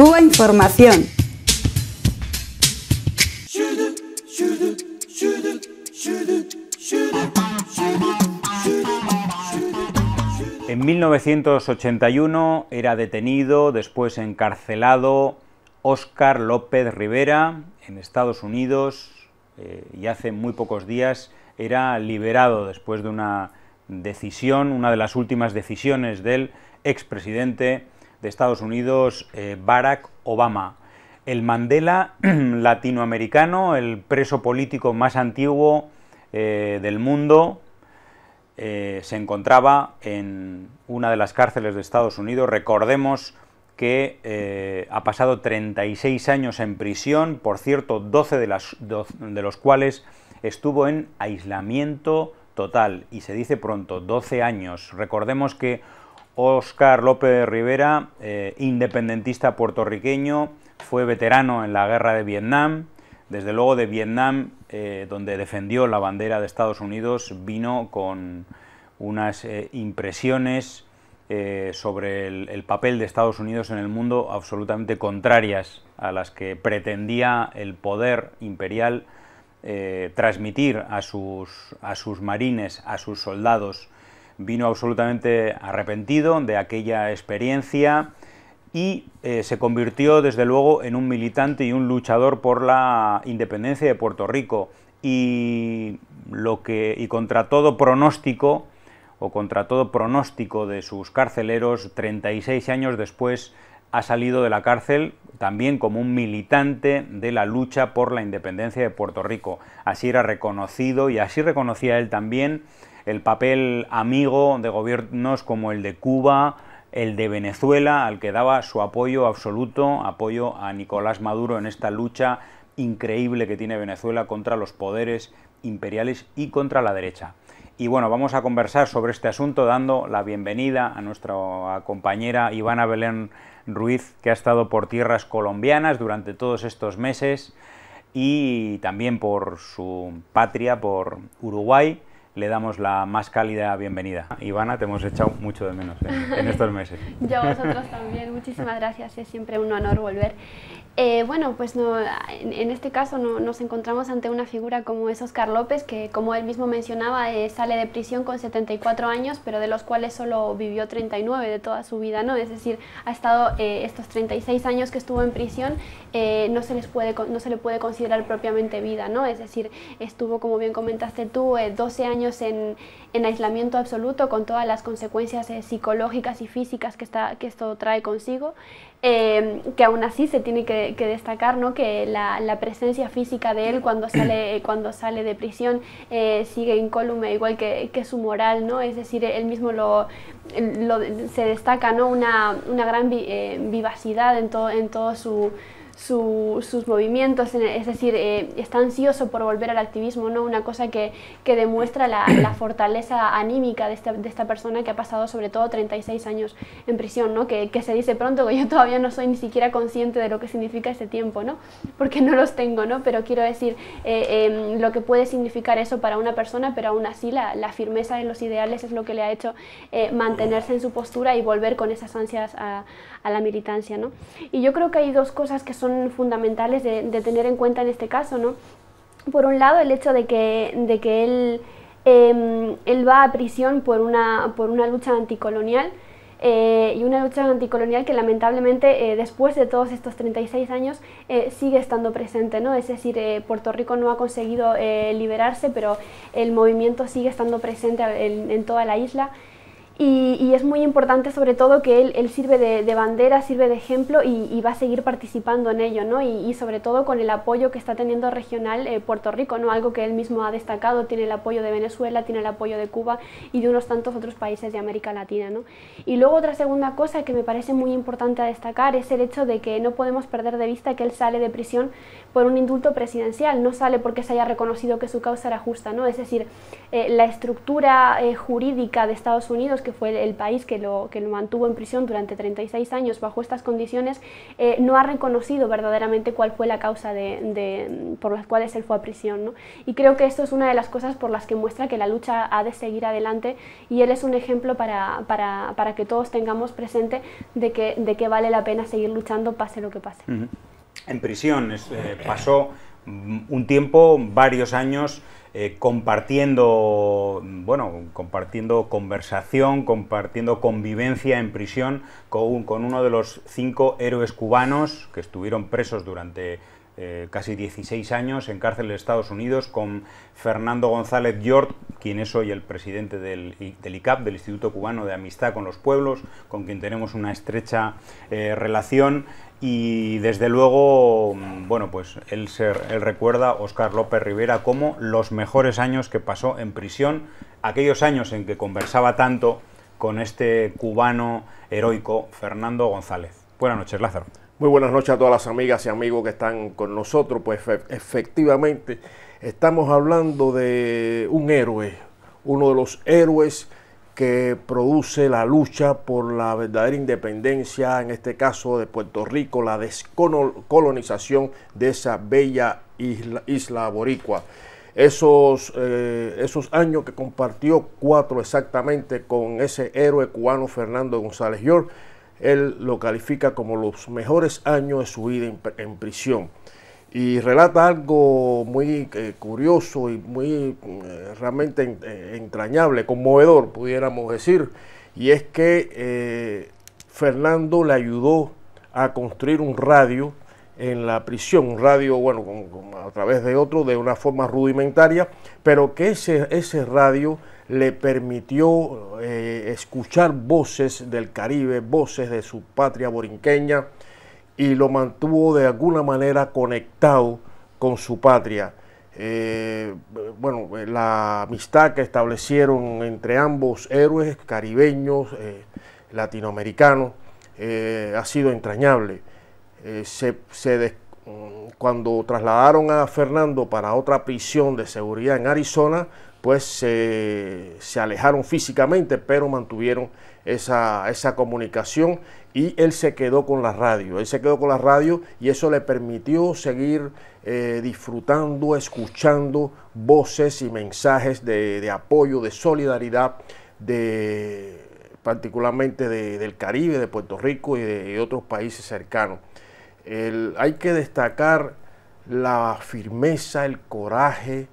Cuba Información. En 1981 era detenido, después encarcelado, Oscar López Rivera en Estados Unidos eh, y hace muy pocos días era liberado después de una decisión, una de las últimas decisiones del expresidente de Estados Unidos, eh, Barack Obama. El Mandela latinoamericano, el preso político más antiguo eh, del mundo, eh, se encontraba en una de las cárceles de Estados Unidos. Recordemos que ha pasado 36 años en prisión, por cierto, 12 de, las, 12 de, los cuales estuvo en aislamiento total, y se dice pronto, 12 años. Recordemos que Oscar López Rivera, eh, independentista puertorriqueño, fue veterano en la guerra de Vietnam. Desde luego de Vietnam, eh, donde defendió la bandera de Estados Unidos, vino con unas eh, impresiones sobre el, papel de Estados Unidos en el mundo absolutamente contrarias a las que pretendía el poder imperial transmitir a sus marines, a sus soldados vino absolutamente arrepentido de aquella experiencia y eh, se convirtió desde luego en un militante y un luchador por la independencia de Puerto Rico y lo que y contra todo pronóstico o contra todo pronóstico de sus carceleros 36 años después ha salido de la cárcel también como un militante de la lucha por la independencia de Puerto Rico. Así era reconocido y así reconocía él también el papel amigo de gobiernos como el de Cuba, el de Venezuela, al que daba su apoyo absoluto, apoyo a Nicolás Maduro en esta lucha increíble que tiene Venezuela contra los poderes imperiales y contra la derecha. Y bueno, vamos a conversar sobre este asunto dando la bienvenida a nuestra compañera Ivana Belén Ruiz, que ha estado por tierras colombianas durante todos estos meses y también por su patria, por Uruguay le damos la más cálida bienvenida. Ivana, te hemos echado mucho de menos en, estos meses. Yo a vosotros también, muchísimas gracias, es siempre un honor volver. Eh, bueno, pues no, en, este caso nos encontramos ante una figura como es Oscar López, que como él mismo mencionaba, eh, sale de prisión con 74 años, pero de los cuales solo vivió 39 de toda su vida, ¿no? Es decir, ha estado eh, estos 36 años que estuvo en prisión, no, se les puede, no se le puede considerar propiamente vida, ¿no? Es decir, estuvo, como bien comentaste tú, 12 años en, aislamiento absoluto con todas las consecuencias eh, psicológicas y físicas que, que esto trae consigo, eh, que aún así se tiene que, destacar ¿no? que la, presencia física de él cuando sale, eh, cuando sale de prisión sigue incólume, igual que, su moral, ¿no? es decir, él mismo lo, se destaca ¿no? una, gran vivacidad en, en todo su sus movimientos, es decir, eh, está ansioso por volver al activismo, ¿no? una cosa que, que demuestra la, fortaleza anímica de esta, de esta, persona que ha pasado sobre todo 36 años en prisión, ¿no? que, se dice pronto que yo todavía no soy ni siquiera consciente de lo que significa ese tiempo, ¿no? porque no los tengo, ¿no? pero quiero decir eh, em, lo que puede significar eso para una persona, pero aún así la, firmeza en los ideales es lo que le ha hecho eh, mantenerse en su postura y volver con esas ansias a, a la militancia. ¿no? Y yo creo que hay dos cosas que son fundamentales de, tener en cuenta en este caso, Por un lado, el hecho de que, de que él, em, él va a prisión por una, por una lucha anticolonial, eh, y una lucha anticolonial que lamentablemente eh, después de todos estos 36 años eh, sigue estando presente, ¿no? Es decir, Puerto Rico no ha conseguido liberarse, pero el movimiento sigue estando presente en toda la isla. Y, es muy importante sobre todo que él, sirve de, bandera, sirve de ejemplo y, va a seguir participando en ello, ¿no? Y, sobre todo con el apoyo que está teniendo regional eh, Puerto Rico, ¿no? Algo que él mismo ha destacado, tiene el apoyo de Venezuela, tiene el apoyo de Cuba y de unos tantos otros países de América Latina, ¿no? Y luego otra segunda cosa que me parece muy importante a destacar es el hecho de que no podemos perder de vista que él sale de prisión por un indulto presidencial, no sale porque se haya reconocido que su causa era justa, ¿no? Es decir, eh, la estructura eh, jurídica de Estados Unidos, que fue el, país que lo, que lo, mantuvo en prisión durante 36 años bajo estas condiciones, eh, no ha reconocido verdaderamente cuál fue la causa de, por las cuales él fue a prisión, Y creo que esto es una de las cosas por las que muestra que la lucha ha de seguir adelante y él es un ejemplo para, que todos tengamos presente de que, de que vale la pena seguir luchando pase lo que pase en prisión. Eh, pasó un tiempo, varios años, eh, compartiendo, bueno, compartiendo conversación, compartiendo convivencia en prisión con, con uno de los cinco héroes cubanos que estuvieron presos durante eh, casi 16 años en cárcel de Estados Unidos con Fernando González Yort, quien es hoy el presidente del, ICAP, del Instituto Cubano de Amistad con los Pueblos, con quien tenemos una estrecha eh, relación. Y desde luego, mm, bueno, pues él, él recuerda, Oscar López Rivera, como los mejores años que pasó en prisión, aquellos años en que conversaba tanto con este cubano heroico, Fernando González. Buenas noches, Lázaro. Muy buenas noches a todas las amigas y amigos que están con nosotros. Pues efectivamente estamos hablando de un héroe, uno de los héroes que produce la lucha por la verdadera independencia, en este caso de Puerto Rico, la descolonización de esa bella isla, boricua. Esos, eh, esos años que compartió cuatro exactamente con ese héroe cubano Fernando González Gior él lo califica como los mejores años de su vida en, prisión. Y relata algo muy eh, curioso y muy eh, realmente eh, entrañable, conmovedor, pudiéramos decir, y es que Fernando le ayudó a construir un radio en la prisión, radio, bueno, a través de otro, de una forma rudimentaria, pero que ese, ese radio le permitió eh, escuchar voces del Caribe, voces de su patria borinqueña, y lo mantuvo de alguna manera conectado con su patria. Eh, bueno, la amistad que establecieron entre ambos héroes caribeños, eh, latinoamericanos, ha sido entrañable. Eh, mm, cuando trasladaron a Fernando para otra prisión de seguridad en Arizona, pues se, alejaron físicamente, pero mantuvieron esa, comunicación y él se quedó con la radio, él se quedó con la radio y eso le permitió seguir eh, disfrutando, escuchando voces y mensajes de, apoyo, de solidaridad, particularmente del Caribe, de Puerto Rico y de otros países cercanos hay que destacar la firmeza, el coraje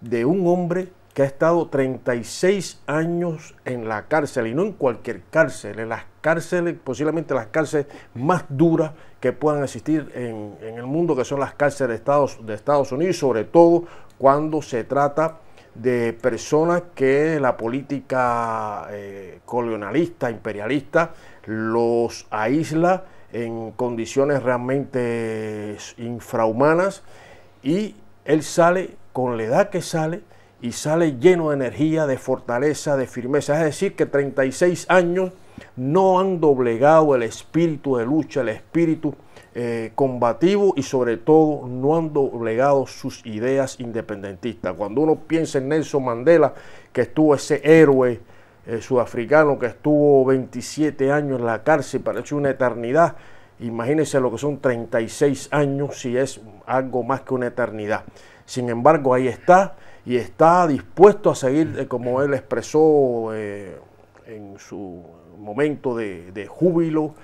de un hombre que ha estado 36 años en la cárcel, y no en cualquier cárcel, en las cárceles, posiblemente las cárceles más duras que puedan existir en, el mundo, que son las cárceles de Estados, Unidos, sobre todo cuando se trata de personas que la política eh, colonialista, imperialista, los aísla en condiciones realmente infrahumanas y él sale con la edad que sale y sale lleno de energía, de fortaleza, de firmeza. Es decir, que 36 años no han doblegado el espíritu de lucha, el espíritu eh, combativo y sobre todo no han doblegado sus ideas independentistas. Cuando uno piensa en Nelson Mandela, que estuvo ese héroe, eh, sudafricano que estuvo 27 años en la cárcel, parece una eternidad. Imagínense lo que son 36 años si es algo más que una eternidad. Sin embargo, ahí está y está dispuesto a seguir, eh, como él expresó eh, en su momento de, júbilo,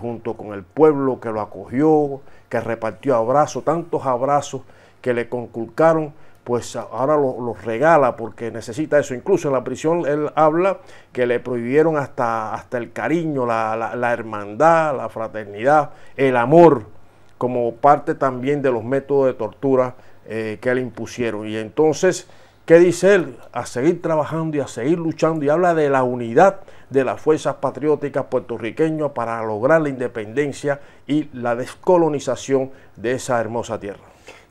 junto con el pueblo que lo acogió, que repartió abrazos, tantos abrazos que le conculcaron pues ahora los regala porque necesita eso. Incluso en la prisión él habla que le prohibieron hasta, hasta el cariño, la, hermandad, la fraternidad, el amor, como parte también de los métodos de tortura eh, que le impusieron. Y entonces, ¿qué dice él? A seguir trabajando y a seguir luchando. Y habla de la unidad de las fuerzas patrióticas puertorriqueñas para lograr la independencia y la descolonización de esa hermosa tierra.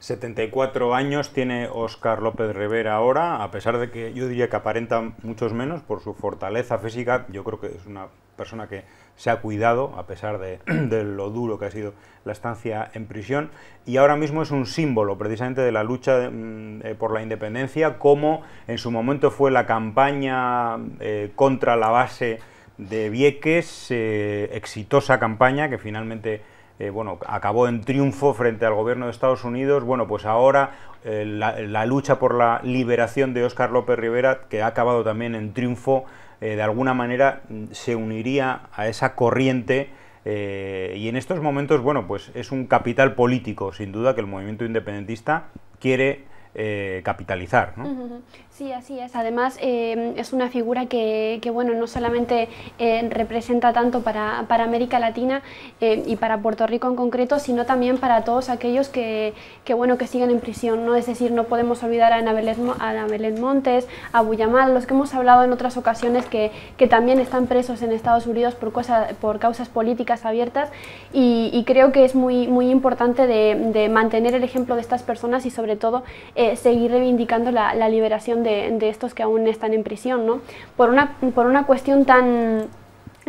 74 años tiene Óscar López Rivera ahora, a pesar de que yo diría que aparenta muchos menos por su fortaleza física, yo creo que es una persona que se ha cuidado a pesar de, lo duro que ha sido la estancia en prisión y ahora mismo es un símbolo precisamente de la lucha mm, eh, por la independencia, como en su momento fue la campaña eh, contra la base de Vieques, eh, exitosa campaña que finalmente eh, bueno, acabó en triunfo frente al gobierno de Estados Unidos, bueno, pues ahora eh, la, lucha por la liberación de Óscar López Rivera, que ha acabado también en triunfo, eh, de alguna manera mm, se uniría a esa corriente y en estos momentos, bueno, pues es un capital político, sin duda, que el movimiento independentista quiere eh, capitalizar. Sí, así es. Además, eh, es una figura que, bueno, no solamente eh, representa tanto para, América Latina y para Puerto Rico en concreto, sino también para todos aquellos que, bueno, que siguen en prisión. ¿no? Es decir, no podemos olvidar a Ana Montes, a Buyamal, los que hemos hablado en otras ocasiones que, que también están presos en Estados Unidos por, por causas políticas abiertas y, creo que es muy, muy importante de, mantener el ejemplo de estas personas y sobre todo... Eh, seguir reivindicando la, liberación de, estos que aún están en prisión, ¿no? Por una, por una cuestión tan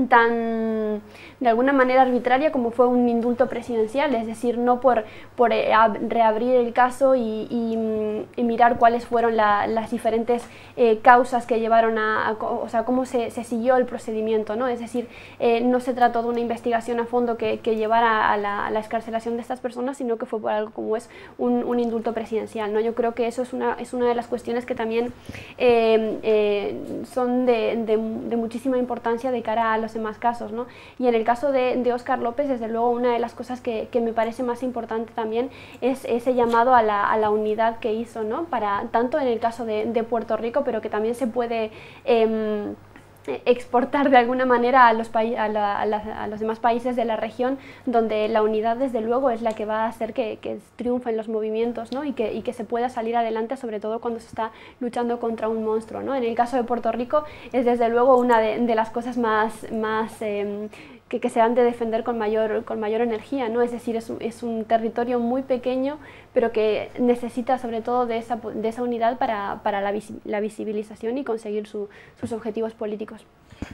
tan de alguna manera arbitraria como fue un indulto presidencial, es decir, no por, por eh, reabrir el caso y, mm, mirar cuáles fueron las diferentes eh, causas que llevaron a, o sea, cómo se, siguió el procedimiento, ¿no? Es decir, eh, no se trató de una investigación a fondo que, llevara a la, escarcelación excarcelación de estas personas, sino que fue por algo como es un, indulto presidencial, ¿no? Yo creo que eso es una, es una de las cuestiones que también son de, muchísima importancia de cara a los demás casos. Y en el caso de, de, Oscar López, desde luego, una de las cosas que, me parece más importante también es ese llamado a la, unidad que hizo, ¿no? Para, tanto en el caso de, Puerto Rico, pero que también se puede... Em, eh, exportar de alguna manera a los, a, los, demás países de la región, donde la unidad desde luego es la que va a hacer que, que triunfen los movimientos y, que, que, se pueda salir adelante, sobre todo cuando se está luchando contra un monstruo. ¿no? En el caso de Puerto Rico es desde luego una de, las cosas más, más em, que, se han de defender con mayor, con mayor energía, ¿no? Es decir, es un, es un territorio muy pequeño, pero que necesita sobre todo de esa, de esa unidad para, para la, visibilización y conseguir sus objetivos políticos.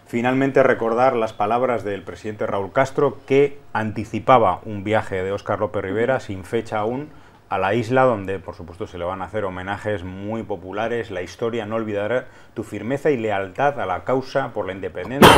Finalmente, recordar las palabras del presidente Raúl Castro, que anticipaba un viaje de Óscar López Rivera, sin fecha aún, a la isla donde por supuesto se le van a hacer homenajes muy populares, la historia no olvidará tu firmeza y lealtad a la causa por la independencia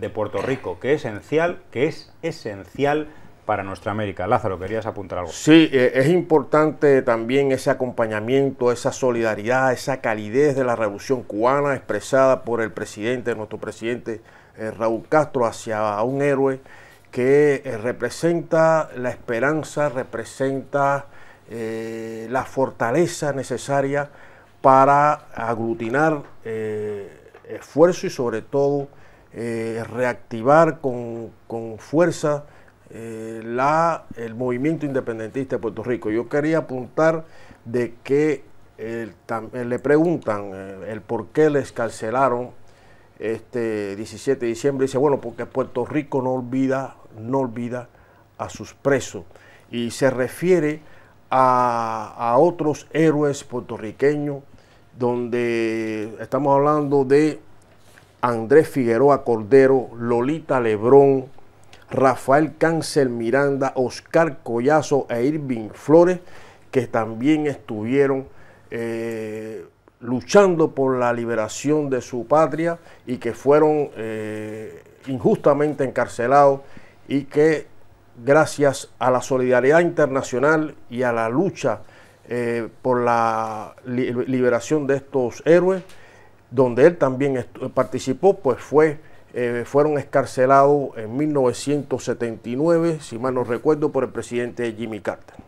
de Puerto Rico, que es esencial, que es esencial para nuestra América. Lázaro, querías apuntar algo. Sí, eh, es importante también ese acompañamiento, esa solidaridad, esa calidez de la revolución cubana expresada por el presidente, nuestro presidente eh, Raúl Castro, hacia un héroe que eh, representa la esperanza, representa la fortaleza necesaria para aglutinar esfuerzo y sobre todo eh, reactivar con, fuerza eh, la, el movimiento independentista de Puerto Rico. Yo quería apuntar de que eh, le preguntan el por qué les cancelaron este 17 de diciembre. Dice, bueno, porque Puerto Rico no olvida, no olvida a sus presos. Y se refiere a, a otros héroes puertorriqueños, donde estamos hablando de Andrés Figueroa Cordero, Lolita Lebrón, Rafael Cáncer Miranda, Oscar Collazo e Irving Flores, que también estuvieron eh, luchando por la liberación de su patria y que fueron eh, injustamente encarcelados y que gracias a la solidaridad internacional y a la lucha eh, por la liberación de estos héroes, donde él también participó, pues fue, eh, fueron escarcelados en 1979, si mal no recuerdo, por el presidente Jimmy Carter.